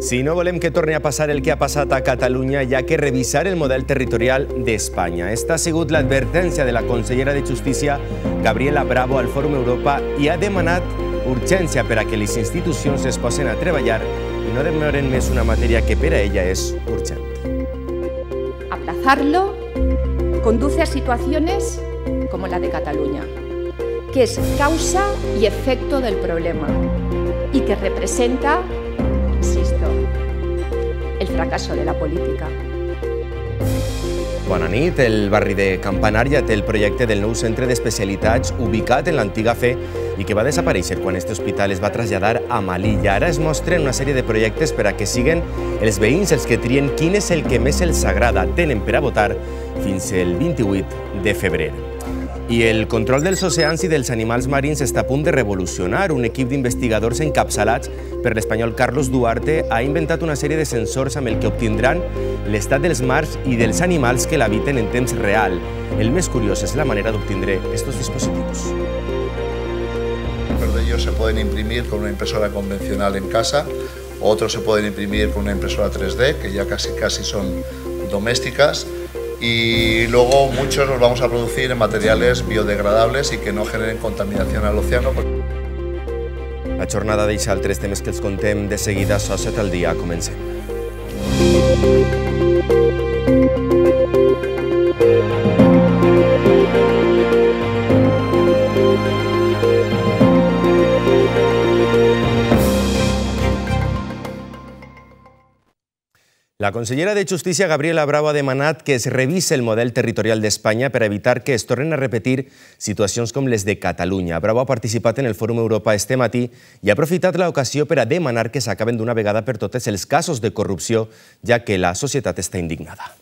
Si no volem que torni a pasar el que ha pasado a Cataluña, ya que revisar el modelo territorial de España. Esta según la advertencia de la consellera de Justicia, Gabriela Bravo, al Fòrum Europa y ha demanat urgencia para que las instituciones es posen a treballar y no demoren més una materia que per ella es urgente. Aplazarlo conduce a situaciones como la de Cataluña, que es causa y efecto del problema y que representa, insisto, el fracaso de la política. Bona nit. El barri de Campanària té el projecte del nou centre d'especialitats ubicat en l'antiga fe i que va desaparèixer quan aquest hospital es va traslladar a Malí. I ara es mostren una sèrie de projectes per a que siguen els veïns els que trien quin és el que més els agrada. Tenen per a votar fins el 28 de febrer. Y el control dels oceans de los animales marinos está a punto de revolucionar. Un equipo de investigadores d'investigadors pero el español Carlos Duarte ha inventado una serie de sensores amb el que obtindran l'estat dels mars de los animales que habiten en temps real. El más curioso es la manera de obtendré estos dispositivos. Algunos de ellos se pueden imprimir con una impresora convencional en casa, otros se pueden imprimir con una impresora 3D, que ya casi casi son domésticas, y luego muchos los vamos a producir en materiales biodegradables y que no generen contaminación al océano. La jornada de Isal tres temes que les contem de seguida a al día, comencé. La consellera de Justicia, Gabriela Bravo, ha demandado que se revise el modelo territorial de España para evitar que es a repetir situaciones como las de Cataluña. Bravo ha participado en el Foro Europa Estemati y ha aprovechado la ocasión para demandar que se acaben de una vegada per totes los casos de corrupción, ya que la sociedad está indignada.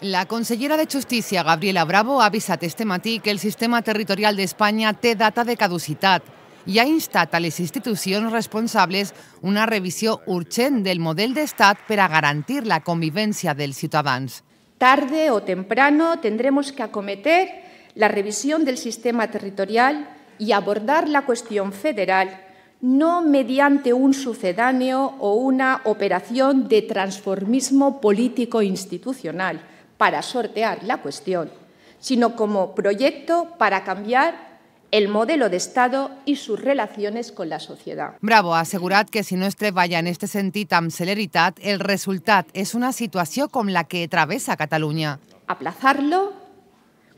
La consellera de Justicia, Gabriela Bravo, ha avisado este matí que el sistema territorial de España te data de caducidad y ha instat a las instituciones responsables una revisión urgente del modelo de Estado para garantizar la convivencia de los ciudadanos. Tarde o temprano tendremos que acometer la revisión del sistema territorial y abordar la cuestión federal no mediante un sucedáneo o una operación de transformismo político institucional para sortear la cuestión, sino como proyecto para cambiar el modelo de Estado y sus relaciones con la sociedad. Bravo asegurad que si no vaya en este sentido celeritat, el resultado es una situación con la que travessa Cataluña. Aplazarlo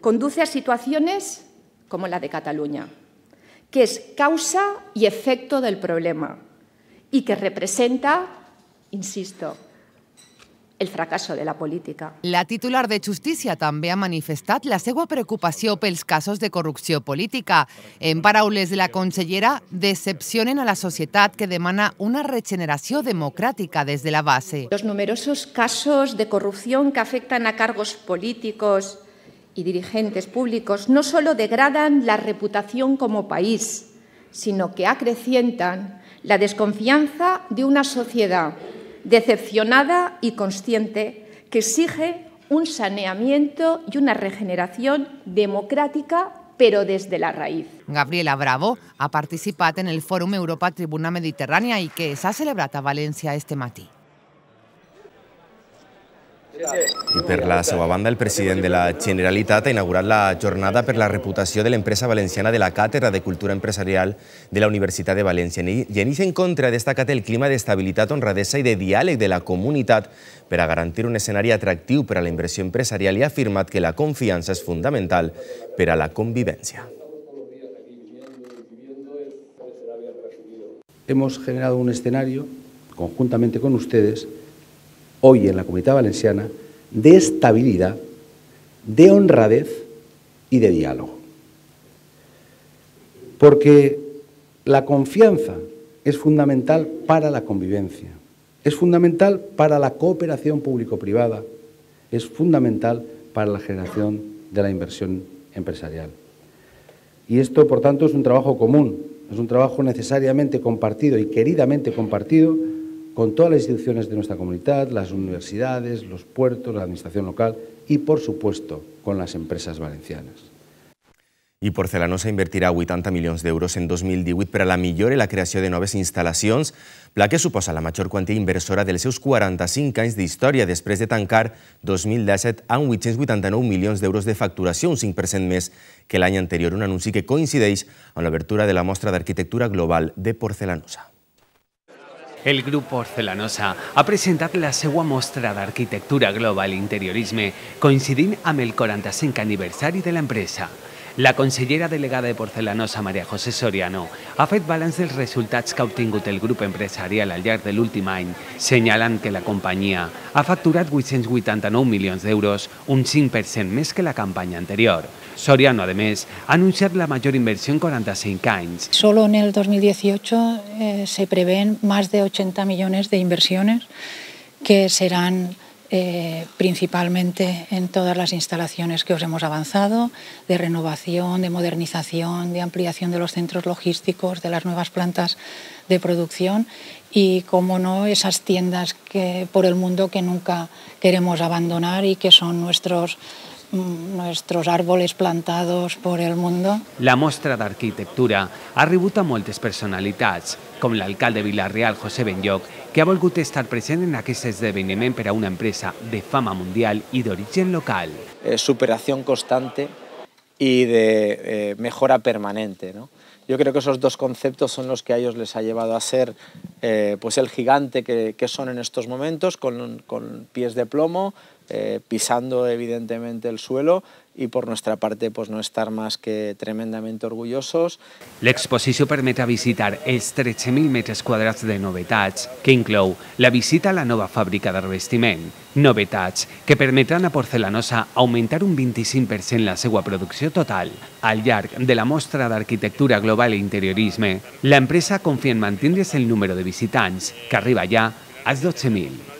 conduce a situaciones como la de Cataluña, que es causa y efecto del problema y que representa, insisto, el fracaso de la política. La titular de Justicia también ha manifestado... la preocupación por pels casos de corrupción política. En paraules de la consellera, decepcionen a la sociedad... que demanda una regeneración democrática desde la base. Los numerosos casos de corrupción que afectan a cargos políticos y dirigentes públicos no solo degradan la reputación como país, sino que acrecientan la desconfianza de una sociedad decepcionada y consciente que exige un saneamiento y una regeneración democrática pero desde la raíz. Gabriela Bravo ha participado en el Fórum Europa Tribuna Mediterránea y que se ha celebrado a Valencia este matí. I per la seva banda, el president de la Generalitat ha inaugurat la jornada per la reputació de l'empresa valenciana de la Càtedra de Cultura Empresarial de la Universitat de València. I en aquest encontre ha destacat el clima d'estabilitat, honradesa i de diàleg de la comunitat per a garantir un escenari atractiu per a la inversió empresarial i ha afirmat que la confiança és fundamental per a la convivència. Hemos generado un escenario, conjuntamente con ustedes, hoy en la comunidad valenciana de estabilidad, de honradez y de diálogo. Porque la confianza es fundamental para la convivencia, es fundamental para la cooperación público-privada, es fundamental para la generación de la inversión empresarial. Y esto, por tanto, es un trabajo común, es un trabajo necesariamente compartido y queridamente compartido con todas las instituciones de nuestra comunidad, las universidades, los puertos, la administración local y, por supuesto, con las empresas valencianas. Y Porcelanosa invertirá 80 millones de euros en 2018 para la mejora y la creación de nuevas instalaciones, la que suposa la mayor cuantía inversora del seus 45 de historia, después de tancar 2017 89 millones de euros de facturación, sin 5% mes que el año anterior, un anunci que con la abertura de la muestra de Arquitectura global de Porcelanosa. el grup Porcelanosa ha presentat la seva mostra d'arquitectura global i interiorisme coincidint amb el 45 aniversari de l'empresa. La consellera delegada de Porcelanosa, Maria José Soriano, ha fet balanç dels resultats que ha obtingut el grup empresarial al llarg de l'últim any, senyalant que la companyia ha facturat 889 milions d'euros, un 5% més que la campanya anterior. Soriano, además, anunciar la mayor inversión 45 Kinds. Solo en el 2018 eh, se prevén más de 80 millones de inversiones que serán eh, principalmente en todas las instalaciones que os hemos avanzado, de renovación, de modernización, de ampliación de los centros logísticos, de las nuevas plantas de producción y, como no, esas tiendas que, por el mundo que nunca queremos abandonar y que son nuestros Mm, nuestros árboles plantados por el mundo. La mostra arquitectura... ha rebut a ...como el alcalde de Villarreal, José Benlloc, que ha volgut estar presente en aquest esdeveniment per a una empresa de fama mundial y de origen local. Eh, superación constante y de eh, mejora permanente, Yo creo que esos dos conceptos son los que a ellos les ha llevado a ser eh, pues el gigante que, son en estos momentos, con pies de plomo, eh, pisando evidentemente el suelo y por nuestra parte pues, no estar más que tremendamente orgullosos. L'exposició permetrà visitar els 13.000 metres quadrats de novetats, que inclou la visita a la nova fàbrica de revestiment, novetats que permetran a Porcelanosa augmentar un 25% la seva producció total. Al llarg de la mostra d'arquitectura global i e interiorisme, l'empresa confia en mantindre's el número de visitants, que arriba ja als 12.000.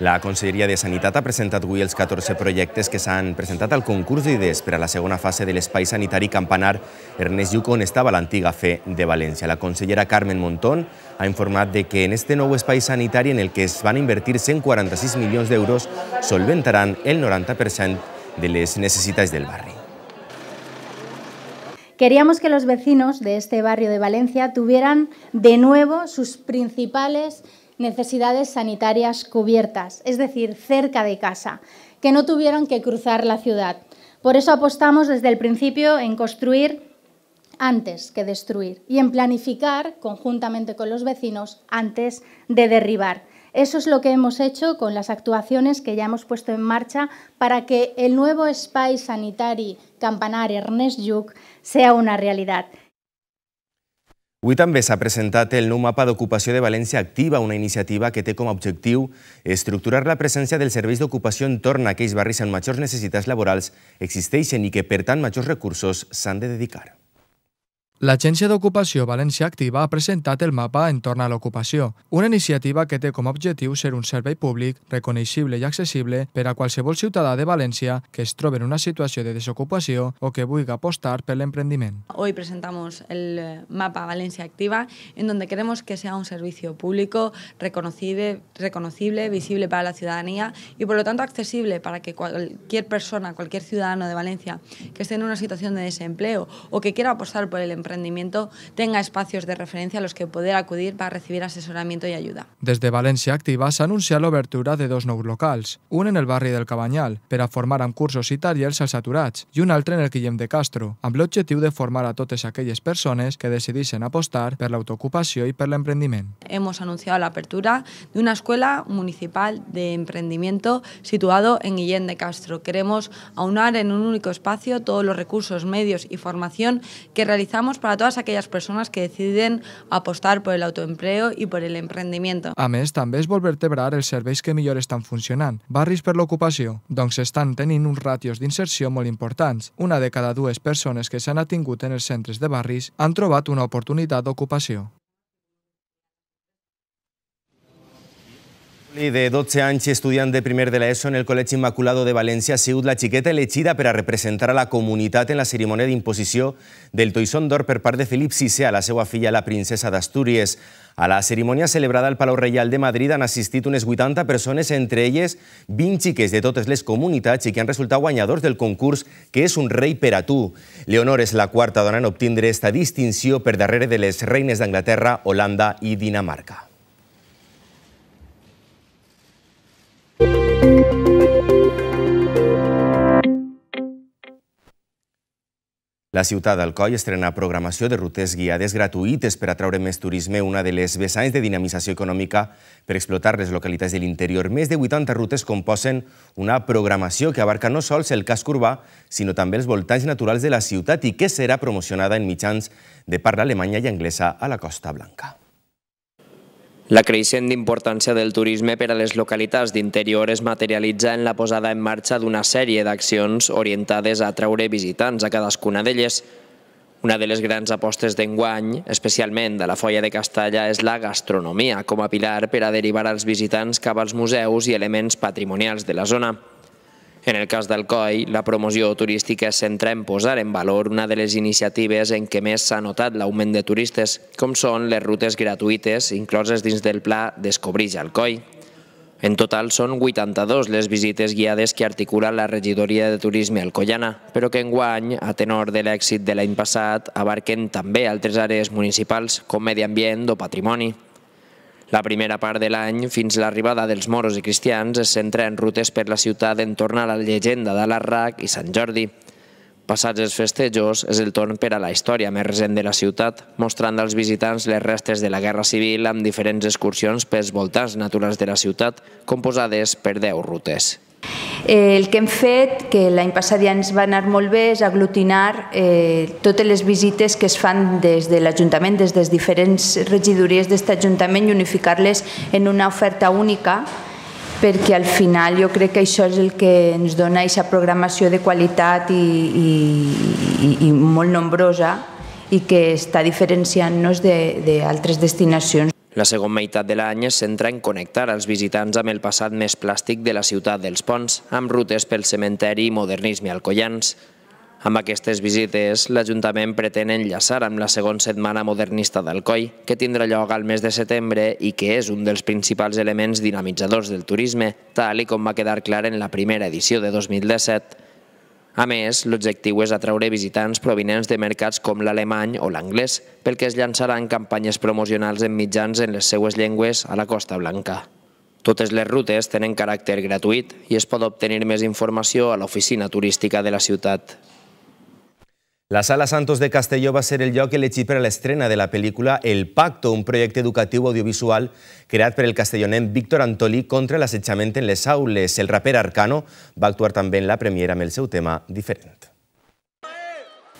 La Conselleria de Sanitat ha presentat avui els 14 proyectos que se han presentado al concurso y de a la segunda fase del l'espai sanitari Campanar Ernest Lluc, estaba la antigua FE de Valencia. La consellera Carmen Montón ha informado de que en este nuevo espai sanitari en el que es van invertir 146 de euros solventarán el 90% de les necessitats del barrio. Queríamos que los vecinos de este barrio de Valencia tuvieran de nuevo sus principales necesidades sanitarias cubiertas, es decir, cerca de casa, que no tuvieran que cruzar la ciudad. Por eso apostamos desde el principio en construir antes que destruir y en planificar conjuntamente con los vecinos antes de derribar. Eso es lo que hemos hecho con las actuaciones que ya hemos puesto en marcha para que el nuevo Spy sanitario Campanar Ernest Lluc sea una realidad. Avui també s'ha presentat el nou mapa d'ocupació de València Activa, una iniciativa que té com a objectiu estructurar la presència dels serveis d'ocupació entorn a aquells barris amb majors necessitats laborals existeixen i que, per tant, majors recursos s'han de dedicar. L'Agència d'Ocupació València Activa ha presentat el mapa Entorn a l'ocupació, una iniciativa que té com a objectiu ser un servei públic reconeixible i accessible per a qualsevol ciutadà de València que es trobe en una situació de desocupació o que vulgui apostar per l'emprendiment. Hoy presentamos el mapa Valencia Activa en donde queremos que sea un servicio público reconocible, reconocible, visible para la ciudadanía y por lo tanto accesible para que cualquier persona, cualquier ciudadano de Valencia que esté en una situación de desempleo o que quiera apostar por el emprendimiento emprendimiento tenga espacios de referencia a los que poder acudir para recibir asesoramiento y ayuda. Desde Valencia Activa la l'obertura de dos nuevos locales un en el barrio del Cabañal para formar cursos i tallers al aturats, i un altre en el Guillem de Castro, amb l'objectiu de formar a totes aquellas personas que decidiesen apostar por per y por per emprendimiento. Hemos anunciado la apertura de una escuela municipal de emprendimiento situado en Guillén de Castro. Queremos aunar en un único espacio todos los recursos, medios y formación que realizamos trabajamos para todas aquellas personas que deciden apostar por el autoempleo i per el emprendimiento. A més, també es vol vertebrar els serveis que millor estan funcionant. Barris per l'ocupació, doncs estan tenint uns ràtios d'inserció molt importants. Una de cada dues persones que s'han atingut en els centres de barris han trobat una oportunitat d'ocupació. de 12 anys i estudiant de primer de l'ESO en el Col·legi Immaculado de València ha sigut la xiqueta elegida per a representar a la comunitat en la cerimònia d'imposició del Toisson d'Or per part de Felip VI a la seva filla, la princesa d'Astúries. A la cerimònia celebrada al Palau Reial de Madrid han assistit unes 80 persones, entre elles 20 xiques de totes les comunitats i que han resultat guanyadors del concurs que és un rei per a tu. Leonor és la quarta dona en obtindre esta distinció per darrere de les reines d'Anglaterra, Holanda i Dinamarca. La ciutat d'Alcoi estrena programació de rutes guiades gratuïtes per atraure més turisme, una de les vessants de dinamització econòmica per explotar les localitats de l'interior. Més de 80 rutes composen una programació que abarca no sols el casc urbà, sinó també els voltants naturals de la ciutat i que serà promocionada en mitjans de parla alemanya i anglesa a la Costa Blanca. La creixent importància del turisme per a les localitats d'interior es materialitza en la posada en marxa d'una sèrie d'accions orientades a atraure visitants a cadascuna d'elles. Una de les grans apostes d'enguany, especialment de la Folla de Castella, és la gastronomia com a pilar per a derivar els visitants cap als museus i elements patrimonials de la zona. En el cas d'Alcoi, la promoció turística es centra en posar en valor una de les iniciatives en què més s'ha notat l'augment de turistes, com són les rutes gratuïtes incloses dins del pla Descobrix Alcoi. En total són 82 les visites guiades que articula la regidoria de turisme alcoyana, però que enguany, a tenor de l'èxit de l'any passat, abarquen també altres àrees municipals com medi ambient o patrimoni. La primera part de l'any, fins l'arribada dels moros i cristians, es centra en rutes per la ciutat en torn a la llegenda de l'Arrac i Sant Jordi. Passats els festejos, és el torn per a la història més recent de la ciutat, mostrant als visitants les restes de la Guerra Civil amb diferents excursions pels voltants naturals de la ciutat, composades per 10 rutes. Eh, el que hem fet, que l'any passat ja ens va anar molt bé, és aglutinar eh, totes les visites que es fan des de l'Ajuntament, des de les diferents regidories d'aquest Ajuntament i unificar-les en una oferta única perquè al final jo crec que això és el que ens dona aquesta programació de qualitat i, i, i molt nombrosa i que està diferenciant-nos d'altres de, de destinacions. La segona meitat de l'any es centra en connectar els visitants amb el passat més plàstic de la ciutat dels ponts, amb rutes pel cementeri i modernisme alcoyans. Amb aquestes visites, l'Ajuntament pretén enllaçar amb la segona setmana modernista d'Alcoi, que tindrà lloc al mes de setembre i que és un dels principals elements dinamitzadors del turisme, tal i com va quedar clar en la primera edició de 2017. A més, l'objectiu és atraure visitants provinents de mercats com l'alemany o l'anglès, pel que es llançaran campanyes promocionals en mitjans en les seues llengües a la Costa Blanca. Totes les rutes tenen caràcter gratuït i es pot obtenir més informació a l'oficina turística de la ciutat. La Sala Santos de Castelló va a ser el lloc que elegit per a l'estrena de la película El Pacto, un proyecto educativo audiovisual creado por el castellonés Víctor Antolí contra l'assetjament en les aules. El raper Arcano va a actuar también en la premiera amb el seu tema diferent.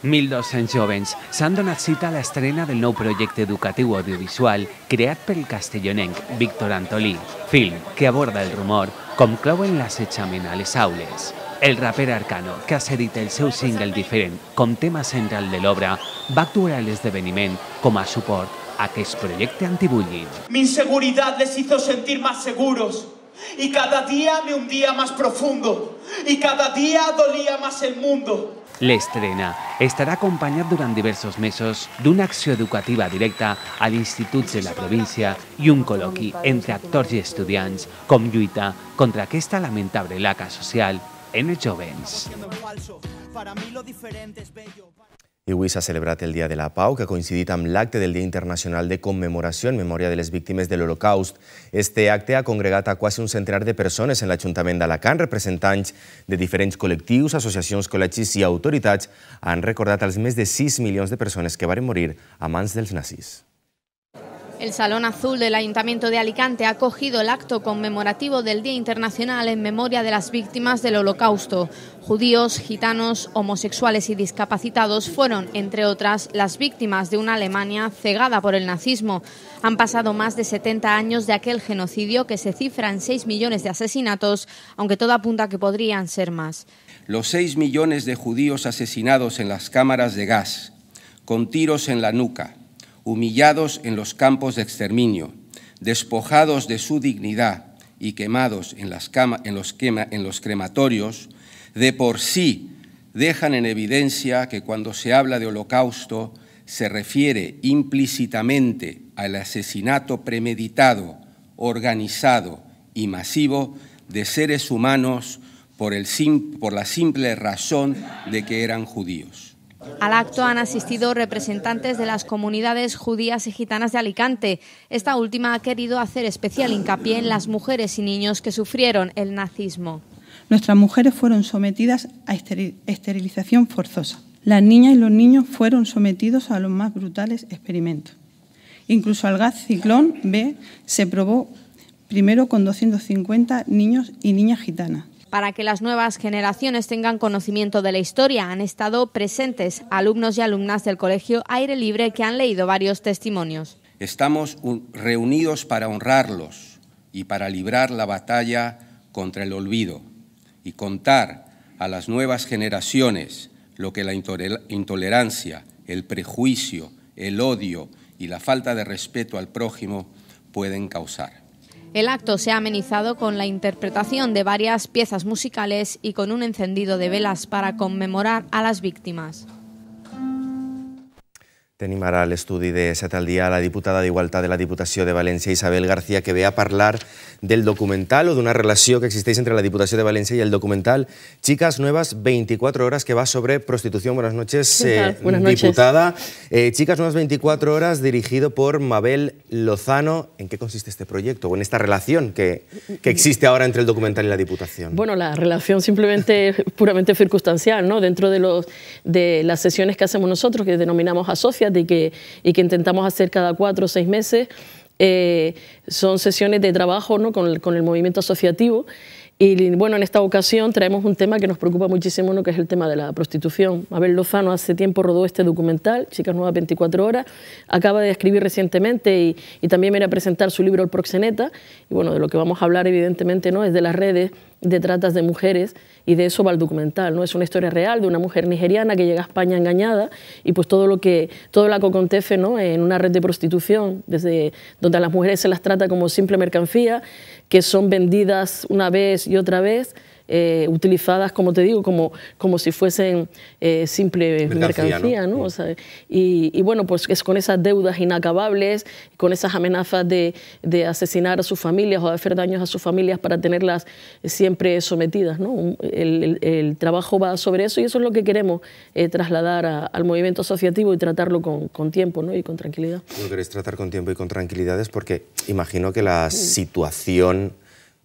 1.200 jovens s'han donat cita a estrena del nou proyecto educativo audiovisual creado por el castellonenc Víctor Antolí, film que aborda el rumor com clau en l'assetjament a les aules. El raper Arcano, que ha el seu single diferente con tema central de obra, va actuar a l'esdeveniment com a suport a aquest projecte bullying Mi inseguridad les hizo sentir más seguros y cada día me hundía más profundo y cada día dolía más el mundo. La estrena estará acompañada durante diversos de una acción educativa directa a l'Institut de la Provincia y un coloquio entre actores y estudiantes com lluita contra esta lamentable laca social N Jovens. I avui s'ha celebrat el Dia de la Pau, que ha coincidit amb l'acte del Dia Internacional de Commemoració en memòria de les víctimes de l'Holocaust. Este acte ha congregat a quasi un centenar de persones en l'Ajuntament d'Alacant. Representants de diferents col·lectius, associacions, col·legis i autoritats han recordat als més de 6 milions de persones que varen morir a mans dels nazis. El Salón Azul del Ayuntamiento de Alicante ha acogido el acto conmemorativo del Día Internacional en memoria de las víctimas del Holocausto. Judíos, gitanos, homosexuales y discapacitados fueron, entre otras, las víctimas de una Alemania cegada por el nazismo. Han pasado más de 70 años de aquel genocidio que se cifra en 6 millones de asesinatos, aunque todo apunta que podrían ser más. Los 6 millones de judíos asesinados en las cámaras de gas, con tiros en la nuca humillados en los campos de exterminio, despojados de su dignidad y quemados en, los en los crematorios, de por sí dejan en evidencia que cuando se habla de holocausto se refiere implícitamente al asesinato premeditado, organizado y masivo de seres humanos por la simple razón de que eran judíos. Al acto han asistido representantes de las comunidades judías y gitanas de Alicante. Esta última ha querido hacer especial hincapié en las mujeres y niños que sufrieron el nazismo. Nuestras mujeres fueron sometidas a esterilización forzosa. Las niñas y los niños fueron sometidos a los más brutales experimentos. Incluso al gas ciclón B se probó primero con 250 niños y niñas gitanas para que las nuevas generaciones tengan conocimiento de la historia. Han estado presentes alumnos y alumnas del Colegio Aire Libre que han leído varios testimonios. Estamos reunidos para honrarlos y para librar la batalla contra el olvido y contar a las nuevas generaciones lo que la intolerancia, el prejuicio, el odio y la falta de respeto al prójimo pueden causar. El acto se ha amenizado con la interpretación de varias piezas musicales y con un encendido de velas para conmemorar a las víctimas animar al estudio de Set al día la diputada de Igualdad de la Diputación de Valencia Isabel García, que vea a parlar del documental o de una relación que existéis entre la Diputación de Valencia y el documental Chicas Nuevas 24 Horas, que va sobre prostitución. Buenas noches, eh, diputada. Eh, Chicas Nuevas 24 Horas, dirigido por Mabel Lozano. ¿En qué consiste este proyecto o en esta relación que, que existe ahora entre el documental y la Diputación? Bueno, la relación simplemente puramente circunstancial, ¿no? Dentro de, los, de las sesiones que hacemos nosotros, que denominamos asocias, que, y que intentamos hacer cada cuatro o seis meses. Eh, son sesiones de trabajo con, el, movimiento asociativo. Y bueno, en esta ocasión traemos un tema que nos preocupa muchísimo, ¿no? que es el tema de la prostitución. Abel Lozano hace tiempo rodó este documental, Chicas Nuevas 24 Horas, acaba de escribir recientemente y, y también viene a presentar su libro El Proxeneta. Y bueno, de lo que vamos a hablar evidentemente no es de las redes de tratas de mujeres y de eso va el documental, ¿no? Es una historia real de una mujer nigeriana que llega a España engañada y pues todo lo que todo lo que acontece, ¿no? En una red de prostitución desde donde a las mujeres se las trata como simple mercancía que son vendidas una vez y otra vez eh, utilizadas, como te digo, como, como si fuesen eh, simple mercancía, y, bueno, pues es con esas deudas inacabables, con esas amenazas de, asesinar a sus familias o de hacer daños a sus familias para tenerlas eh, siempre sometidas, ¿no? El, trabajo va sobre eso y eso es lo que queremos trasladar al movimiento asociativo y tratarlo con, tiempo ¿no? y con tranquilidad. Lo queréis tratar con tiempo y con tranquilidad es porque imagino que la mm. situación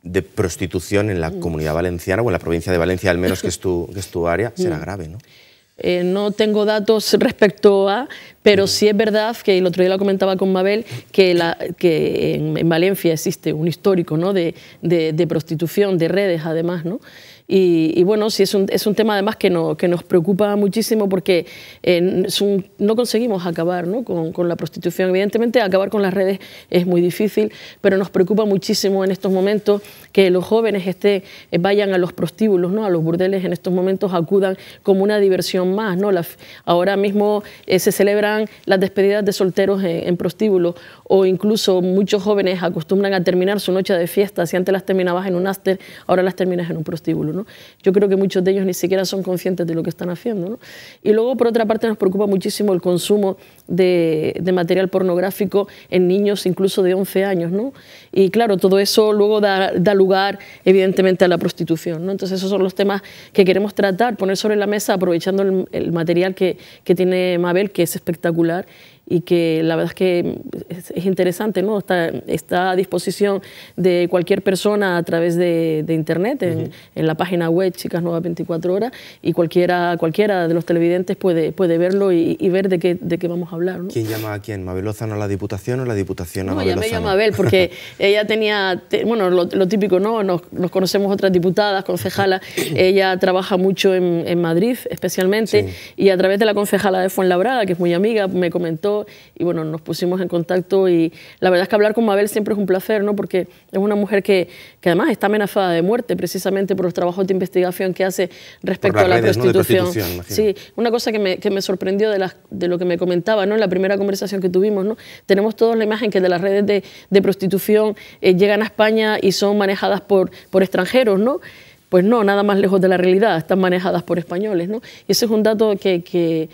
de prostitución en la comunidad valenciana o en la provincia de Valencia, al menos que es tu, que es tu área, será mm. grave, ¿no? Eh, no tengo datos respecto a, pero mm. sí es verdad que el otro día lo comentaba con Mabel, que, la, que en, Valencia existe un histórico ¿no? de, de, prostitución, de redes además, ¿no? Y, bueno, sí, es un, es un tema además que, no, nos preocupa muchísimo porque eh, no conseguimos acabar ¿no? Con, con, la prostitución. Evidentemente, acabar con las redes es muy difícil, pero nos preocupa muchísimo en estos momentos que los jóvenes este eh, vayan a los prostíbulos, ¿no? a los burdeles en estos momentos, acudan como una diversión más. ¿no? ahora mismo eh, se celebran las despedidas de solteros en, prostíbulos o incluso muchos jóvenes acostumbran a terminar su noche de fiesta. Si antes las terminabas en un áster, ahora las terminas en un prostíbulo. ¿no? Yo creo que muchos de ellos ni siquiera son conscientes de lo que están haciendo. ¿no? Y luego, por otra parte, nos preocupa muchísimo el consumo de, material pornográfico en niños incluso de 11 años. ¿no? Y claro, todo eso luego da, da evidentemente, a la prostitución. Entonces, esos son los temas que queremos tratar, poner sobre la mesa, aprovechando el, material que tiene Mabel, que es espectacular, y que la verdad es que es, interesante, ¿no? Está, a disposición de cualquier persona a través de, Internet, en, la página web Chicas Nuevas 24 Horas, y cualquiera, cualquiera de los televidentes puede, puede verlo y, ver de qué, de qué vamos a hablar. ¿no? ¿Quién llama a quién? ¿Mabel Lozano a la Diputación o la Diputación a Mabel No, llamé a Mabel porque ella tenía, bueno, lo, típico, ¿no? Nos, conocemos otras diputadas, concejalas, ella trabaja mucho en, Madrid especialmente, y a través de la concejala de Fuenlabrada, que es muy amiga, me comentó y bueno, nos pusimos en contacto y la verdad es que hablar con Mabel siempre es un placer, ¿no? Porque es una mujer que, además está amenazada de muerte precisamente por los trabajos de investigación que hace respecto a la prostitución. sí, una cosa que me, sorprendió de, de lo que me comentaba, ¿no? En la primera conversación que tuvimos, ¿no? Tenemos todos la imagen que de las redes de, prostitución eh, llegan a España y son manejadas por, por extranjeros, ¿no? Pues no, nada más lejos de la realidad, están manejadas por españoles, ¿no? Y ese es un dato que, que,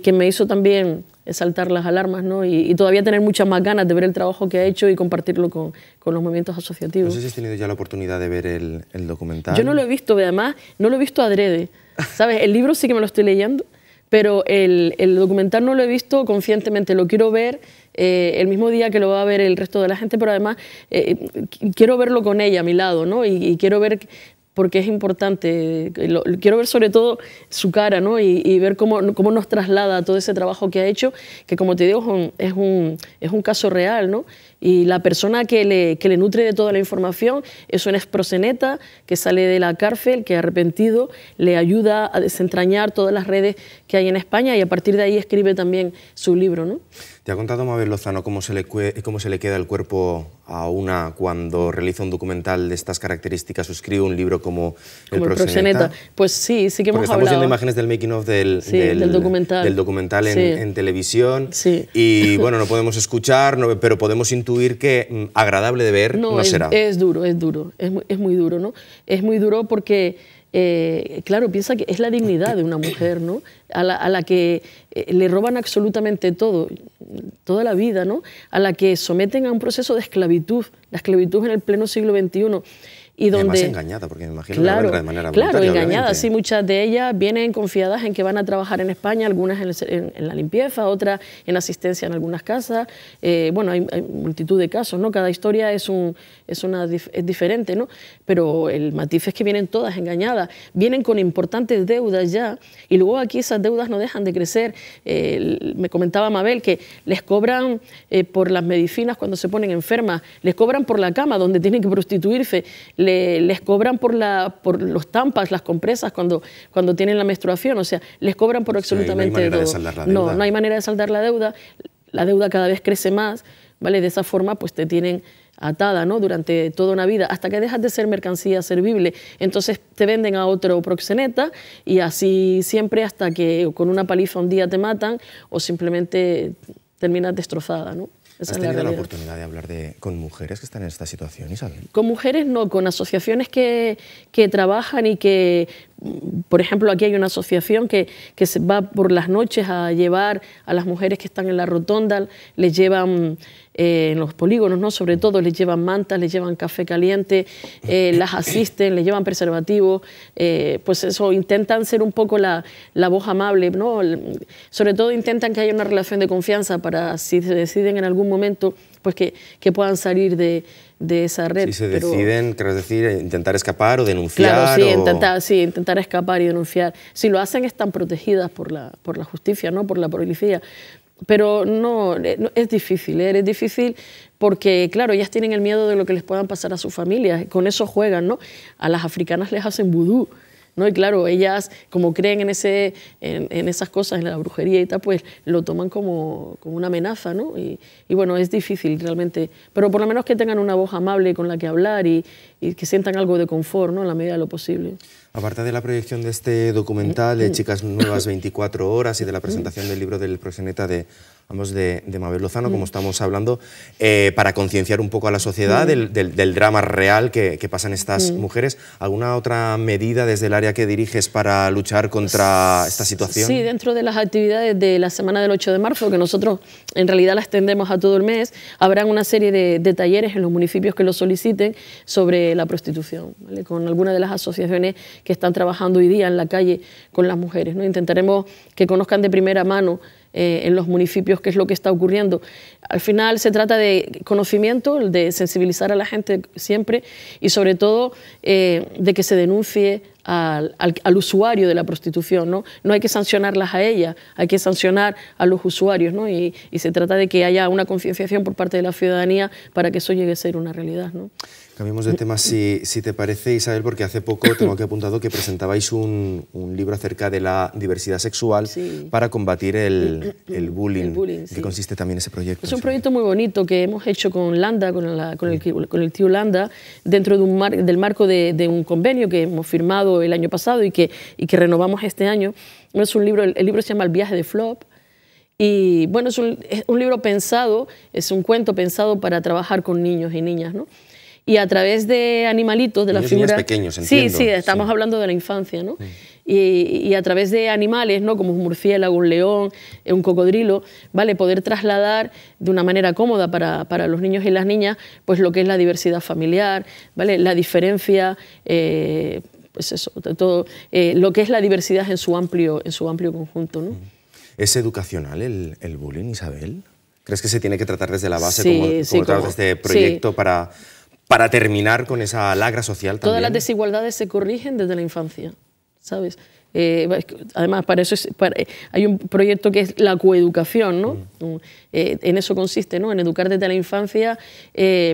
que me hizo también es saltar las alarmas ¿no? y, todavía tener muchas más ganas de ver el trabajo que ha hecho y compartirlo con, con los movimientos asociativos. No sé si has tenido ya la oportunidad de ver el, el documental. Yo no lo he visto, además no lo he visto adrede. ¿Sabes? El libro sí que me lo estoy leyendo, pero el, el documental no lo he visto conscientemente, lo quiero ver. Eh, el mismo día que lo va a ver el resto de la gente, pero además eh, quiero verlo con ella a mi lado, ¿no? Y, y quiero ver porque es importante. Eh, quiero ver sobre todo su cara ¿no? y, ver cómo, cómo, nos traslada todo ese trabajo que ha hecho, que como te digo es un, es un, es un caso real, ¿no? Y la persona que le, nutre de toda la información es un exproseneta que sale de la cárcel, que arrepentido le ayuda a desentrañar todas las redes que hay en España y a partir de ahí escribe también su libro. ¿no? Te ha contado Mabel Lozano cómo se, le, cómo se le queda el cuerpo a una cuando realiza un documental de estas características, escribe un libro como, como El, Pues sí, sí que hemos Porque estamos viendo imágenes del making of del, documental, en, en televisión. Y bueno, no podemos escuchar, pero podemos intuir que mm, agradable de ver no, es, Es duro, es duro, es muy, duro, ¿no? Es muy duro porque, eh, claro, piensa que es la dignidad de una mujer, ¿no? A la, a la que eh, le roban absolutamente todo, toda la vida, ¿no? A la que someten a un proceso de esclavitud, la esclavitud en el pleno siglo XXI. Y donde, más engañada, porque me imagino claro, que de manera Claro, engañada, sí, muchas de ellas vienen confiadas en que van a trabajar en España, algunas en, la limpieza, otras en asistencia en algunas casas. Eh, bueno, hay, multitud de casos, ¿no? Cada historia es, un, es, una, diferente, ¿no? Pero el matiz es que vienen todas engañadas, vienen con importantes deudas ya, y luego aquí esas deudas no dejan de crecer. Eh, me comentaba Mabel que les cobran eh, por las medicinas cuando se ponen enfermas, les cobran por la cama donde tienen que prostituirse les cobran por, la, por los tampas, las compresas cuando, cuando tienen la menstruación, o sea, les cobran por absolutamente no todo. De no, no hay manera de saldar la deuda, la deuda cada vez crece más, ¿vale? De esa forma pues te tienen atada ¿no? durante toda una vida, hasta que dejas de ser mercancía servible. Entonces te venden a otro proxeneta y así siempre hasta que con una paliza un día te matan o simplemente terminas destrozada. ¿no? ¿Has tenido la, oportunidad de hablar de, con mujeres que están en esta situación, Isabel? Con mujeres no, con asociaciones que, que trabajan y que por ejemplo, aquí hay una asociación que, que va por las noches a llevar a las mujeres que están en la rotonda, les llevan eh, en los polígonos, ¿no? Sobre todo, les llevan mantas, les llevan café caliente, eh, las asisten, les llevan preservativos, eh, pues eso, intentan ser un poco la, la voz amable, ¿no? Sobre todo intentan que haya una relación de confianza para si se deciden en algún momento, pues que puedan salir de de esa red. Si se deciden, querés decir, intentar escapar o denunciar. Claro, sí, intentar, intentar escapar y denunciar. Si lo hacen, están protegidas por la, por la justicia, ¿no? por la policía. Pero no, eh, es difícil, ¿eh? es difícil porque, claro, ellas tienen el miedo de lo que les puedan pasar a sus familias, con eso juegan, ¿no? A las africanas les hacen vudú. ¿no? Y claro, ellas como creen en, ese, en, esas cosas, en la brujería y tal, pues lo toman como, como una amenaza, ¿no? Y, bueno, es difícil realmente, pero por lo menos que tengan una voz amable con la que hablar y, que sientan algo de confort, ¿no? En la medida de lo posible. Aparte de la proyección de este documental, de mm. Chicas Nuevas 24 Horas y de la presentación del libro del proxeneta de Vamos de, Mabel Lozano, como mm. estamos hablando, eh, para concienciar un poco a la sociedad mm. del, drama real que, pasan estas mm. mujeres. ¿Alguna otra medida desde el área que diriges para luchar contra esta situación? Sí, dentro de las actividades de la semana del 8 de marzo, que nosotros en realidad las extendemos a todo el mes, habrán una serie de, talleres en los municipios que lo soliciten sobre la prostitución, con algunas de las asociaciones que están trabajando hoy día en la calle con las mujeres. ¿no? Intentaremos que conozcan de primera mano eh, en los municipios qué es lo que está ocurriendo. Al final se trata de conocimiento, de sensibilizar a la gente siempre y sobre todo eh, de que se denuncie, al, usuario de la prostitución, ¿no? No hay que sancionarlas a ella hay que sancionar a los usuarios, ¿no? Y, se trata de que haya una concienciación por parte de la ciudadanía para que eso llegue a ser una realidad, ¿no? Cambiemos de tema, si, si, te parece, Isabel, porque hace poco tengo aquí apuntado que presentabais un, libro acerca de la diversidad sexual para combatir el, bullying. El consiste también ese proyecto? Es un proyecto muy bonito que hemos hecho con Landa, con, la, con, el, con el tío Landa, dentro de un del marco de un convenio que hemos firmado el año pasado y que, que renovamos este año. Es un libro, el, libro se llama El viaje de Flop. Y bueno, es un, libro pensado, es un cuento pensado para trabajar con niños y niñas, Y a través de animalitos, de la figura... pequeños, Sí, sí, estamos hablando de la infancia, ¿no? Y, a través de animales, ¿no? Como un murciélago, un león, un cocodrilo, ¿vale? Poder trasladar de una manera cómoda para, los niños y las niñas, pues lo que es la diversidad familiar, ¿vale? La diferencia... Eh, pues eso, todo eh, lo que es la diversidad en su amplio, en su amplio conjunto. ¿Es educacional el, bullying, Isabel? ¿Crees que se tiene que tratar desde la base como, como, este proyecto para, para terminar con esa lagra social Todas las desigualdades se corrigen desde la infancia, ¿sabes? Eh, además para eso eh, hay un proyecto que es la coeducación, mm. eh, en eso consiste, ¿no? En educar desde la infancia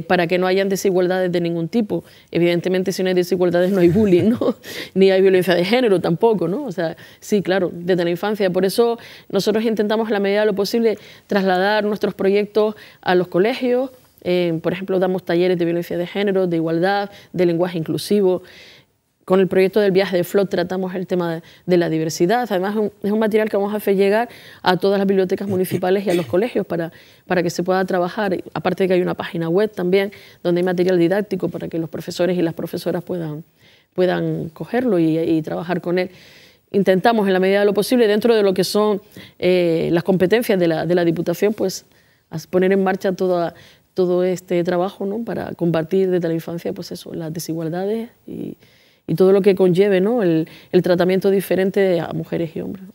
para que no hayan desigualdades de ningún tipo. Evidentemente si no hay desigualdades no hay bullying, ¿no? Ni hay violencia de género tampoco, ¿no? O sea, sí, claro, desde la infancia. Por eso nosotros intentamos en la medida de lo posible trasladar nuestros proyectos a los colegios. por ejemplo, damos talleres de violencia de género, de igualdad, de lenguaje inclusivo con el proyecto del viaje de Flot tratamos el tema de, la diversidad. Además, es un, material que vamos a hacer llegar a todas las bibliotecas municipales y a los colegios para, para que se pueda trabajar. Aparte de que hay una página web también donde hay material didáctico para que los profesores y las profesoras puedan, puedan cogerlo y, trabajar con él. Intentamos, en la medida de lo posible, dentro de lo que son eh, las competencias de la, de la Diputación, pues poner en marcha todo todo este trabajo ¿no? para combatir desde la infancia pues eso, las desigualdades y y todo lo que conlleve ¿no? el, el tratamiento diferente a mujeres y hombres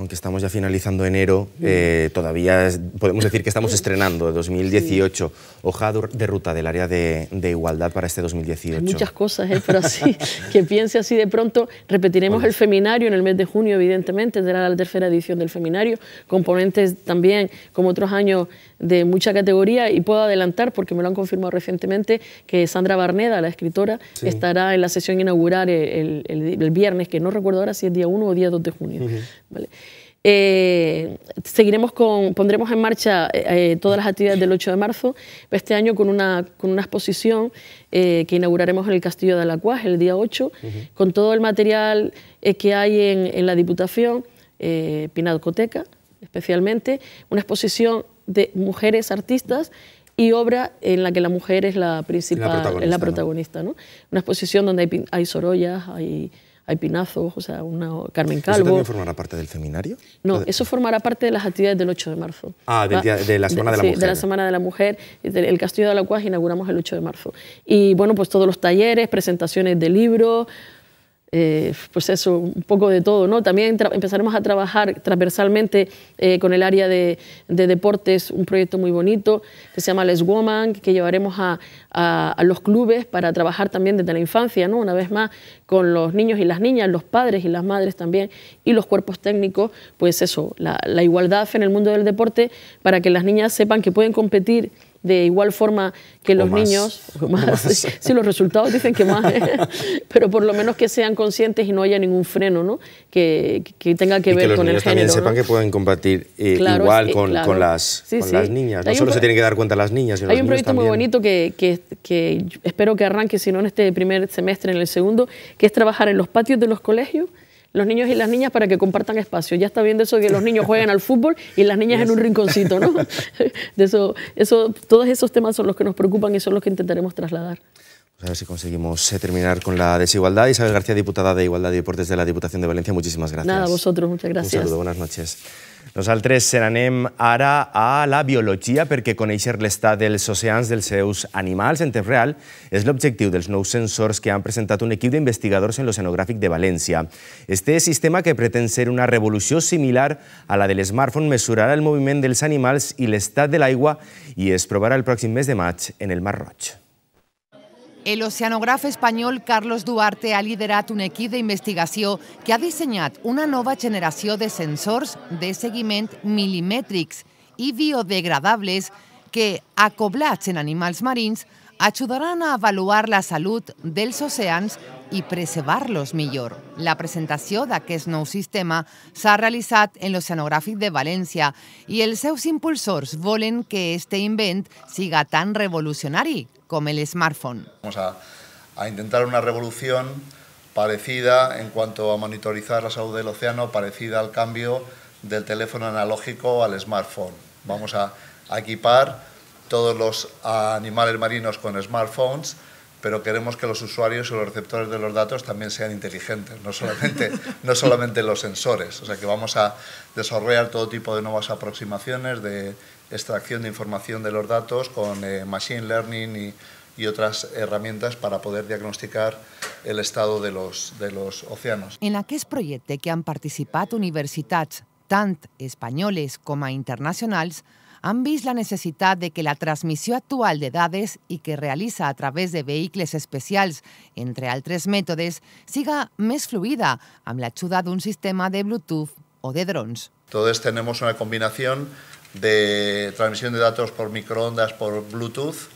aunque estamos ya finalizando enero, eh, todavía podemos decir que estamos estrenando 2018, hoja de ruta del área de, igualdad para este 2018. muchas cosas, ¿eh? pero así, que piense así de pronto, repetiremos el seminario en el mes de junio, evidentemente, será la tercera edición del seminario, componentes también, como otros años, de mucha categoría, y puedo adelantar, porque me lo han confirmado recientemente, que Sandra Barneda, la escritora, estará en la sesión inaugural eh, el, viernes, que no recuerdo ahora si es día 1 o día 2 de junio. ¿vale? Eh, seguiremos con, pondremos en marcha eh, eh, todas las actividades del 8 de marzo, este año con una, con una exposición que inauguraremos en el Castillo de Alacuaj el día 8, con todo el material que hay en, la Diputación, Pinacoteca especialmente, una exposición de mujeres artistas y obra en la que la mujer es la principal, la protagonista. La protagonista ¿no? Una exposición donde hay, hay sorollas, hay hay o sea, una, Carmen Calvo. ¿Eso también formará parte del seminario? No, eso formará parte de las actividades del 8 de marzo. Ah, de la Semana de, la sí, Mujer. de la Semana de la Mujer. El Castillo de la Cuaja inauguramos el 8 de marzo. Y bueno, pues todos los talleres, presentaciones de libros. Eh, pues eso, un poco de todo, ¿no? También empezaremos a trabajar transversalmente eh, con el área de, deportes, un proyecto muy bonito que se llama Les Woman, que llevaremos a, los clubes para trabajar también desde la infancia, ¿no? Una vez más, con los niños y las niñas, los padres y las madres también, y los cuerpos técnicos, pues eso, la igualdad en el mundo del deporte para que las niñas sepan que pueden competir de igual forma que los niños, si los resultados dicen que más, pero por lo menos que sean conscientes y no haya ningún freno ¿no? que, que tenga que ver con el género. también sepan que pueden combatir eh, igual con, las, niñas, no solo se tienen que dar cuenta las niñas, Hay un proyecto muy bonito que, que espero que arranque, si no en este primer semestre, en el segundo, que es trabajar en los patios de los colegios los niños y las niñas para que compartan espacio. Ya está bien de eso que los niños juegan al fútbol y las niñas en un rinconcito, ¿no? De eso, eso, todos esos temas son los que nos preocupan y son los que intentaremos trasladar. a ver si conseguimos eh, terminar con la desigualdad. Isabel García, diputada de Igualdad y Deportes de la Diputación de Valencia, muchísimas gracias. Nada, a vosotros, muchas gracias. Un saludo, buenas noches. Nosaltres se n'anem ara a la biologia perquè conèixer l'estat dels oceans dels seus animals en temps real és l'objectiu dels nous sensors que han presentat un equip d'investigadors en l'Oceanogràfic de València. Este sistema que pretén ser una revolució similar a la de l'esmartphone, mesurarà el moviment dels animals i l'estat de l'aigua i es provarà el pròxim mes de maig en el Mar Roig. El oceanògraf espanyol Carlos Duarte ha liderat un equip d'investigació que ha dissenyat una nova generació de sensors de seguiment milimètrics i biodegradables que, acoblats en animals marins, ajudaran a avaluar la salut dels oceans i preservar-los millor. La presentació d'aquest nou sistema ha realizado en l'Oceanogràfic de Valencia... ...y el seus impulsors volen que este invent siga tan revolucionari como el smartphone. Vamos a, intentar una revolución parecida en cuanto a monitorizar la salud del océano, parecida al cambio del teléfono analógico al smartphone. Vamos a, a equipar todos los animales marinos con smartphones pero queremos que los usuarios y los receptores de los datos también sean inteligentes, no solamente, no solamente los sensores. O sea que vamos a desarrollar todo tipo de nuevas aproximaciones de extracción de información de los datos con eh, Machine Learning y, otras herramientas para poder diagnosticar el estado de los, de los océanos. En aquel proyecto que han participado universidades, tanto españoles como internacionales, han visto la necesidad de que la transmisión actual de dades y que realiza a través de vehículos especiales, entre otros métodos, siga más fluida a la ayuda de un sistema de Bluetooth o de drones. Entonces tenemos una combinación de transmisión de datos por microondas, por Bluetooth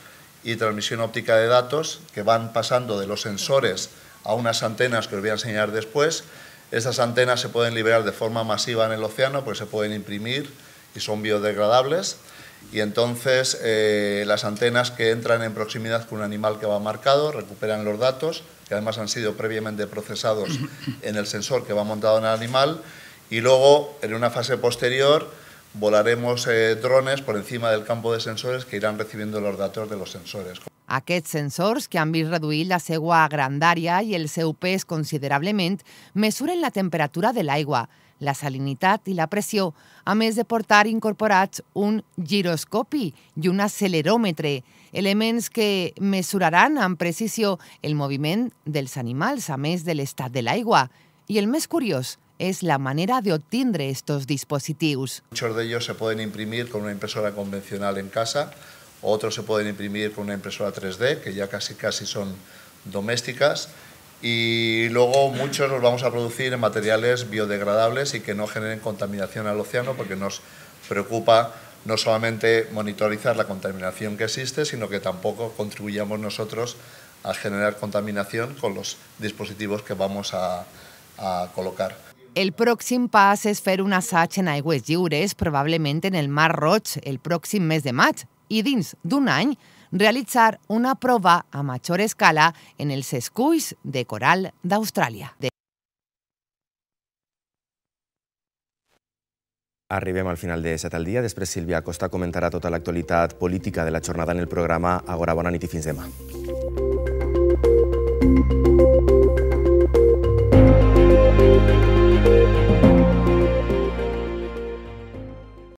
y transmisión óptica de datos que van pasando de los sensores a unas antenas que os voy a enseñar después. Estas antenas se pueden liberar de forma masiva en el océano porque se pueden imprimir, y son biodegradables. Y entonces eh, las antenas que entran en proximidad con un animal que va marcado recuperan los datos, que además han sido previamente procesados en el sensor que va montado en el animal. Y luego, en una fase posterior, volaremos eh, drones por encima del campo de sensores que irán recibiendo los datos de los sensores. Aquests sensores que han visto reduir la segua grandaria ...y el seu considerablemente considerablement, mesuren la temperatura del agua... la salinitat i la pressió, a més de portar incorporats un giroscopi i un acceleròmetre, elements que mesuraran amb precisió el moviment dels animals, a més de l'estat de l'aigua. I el més curiós és la manera de obtindre estos dispositivos. Muchos de ellos se pueden imprimir con una impresora convencional en casa, otros se pueden imprimir con una impresora 3D, que ya casi casi son domésticas, y luego muchos los vamos a producir en materiales biodegradables y que no generen contaminación al océano porque nos preocupa no solamente monitorizar la contaminación que existe, sino que tampoco contribuyamos nosotros a generar contaminación con los dispositivos que vamos a, colocar. El próximo paso es fer un assaig en aigües lliures, probablemente en el Mar Roig, el próximo mes de maig, i dins d'un any Realizar una prueba a mayor escala en el Sescuis de coral de Australia. Arribemos al final de Set al Después Silvia Acosta comentará toda la actualidad política de la jornada en el programa Agora Bona nit